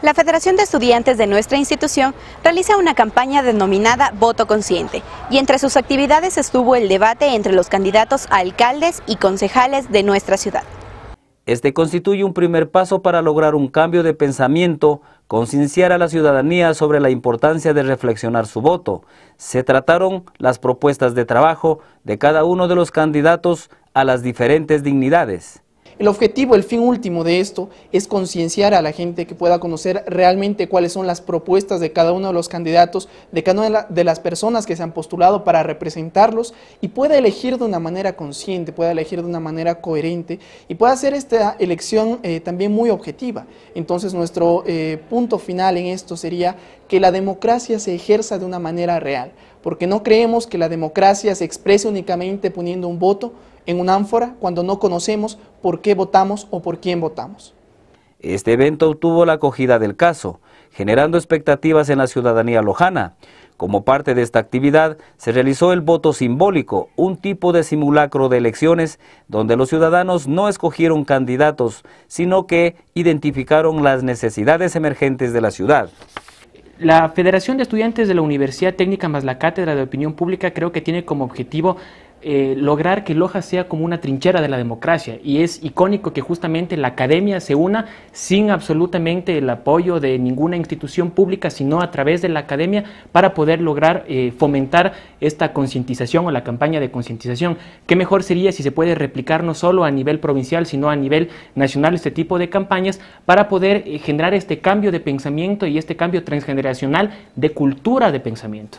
La Federación de Estudiantes de nuestra institución realiza una campaña denominada Voto Consciente y entre sus actividades estuvo el debate entre los candidatos a alcaldes y concejales de nuestra ciudad. Este constituye un primer paso para lograr un cambio de pensamiento, concienciar a la ciudadanía sobre la importancia de reflexionar su voto. Se trataron las propuestas de trabajo de cada uno de los candidatos a las diferentes dignidades. El objetivo, el fin último de esto es concienciar a la gente que pueda conocer realmente cuáles son las propuestas de cada uno de los candidatos, de cada una de, las personas que se han postulado para representarlos y pueda elegir de una manera consciente, pueda elegir de una manera coherente y pueda hacer esta elección eh, también muy objetiva. Entonces nuestro eh, punto final en esto sería que la democracia se ejerza de una manera real, porque no creemos que la democracia se exprese únicamente poniendo un voto, en una ánfora cuando no conocemos por qué votamos o por quién votamos. Este evento obtuvo la acogida del caso, generando expectativas en la ciudadanía lojana. Como parte de esta actividad, se realizó el voto simbólico, un tipo de simulacro de elecciones donde los ciudadanos no escogieron candidatos, sino que identificaron las necesidades emergentes de la ciudad. La Federación de Estudiantes de la Universidad Técnica más la Cátedra de Opinión Pública creo que tiene como objetivo eh, lograr que Loja sea como una trinchera de la democracia y es icónico que justamente la academia se una sin absolutamente el apoyo de ninguna institución pública, sino a través de la academia para poder lograr eh, fomentar esta concientización o la campaña de concientización. ¿Qué mejor sería si se puede replicar no solo a nivel provincial, sino a nivel nacional este tipo de campañas para poder eh, generar este cambio de pensamiento y este cambio transgeneracional de cultura de pensamiento?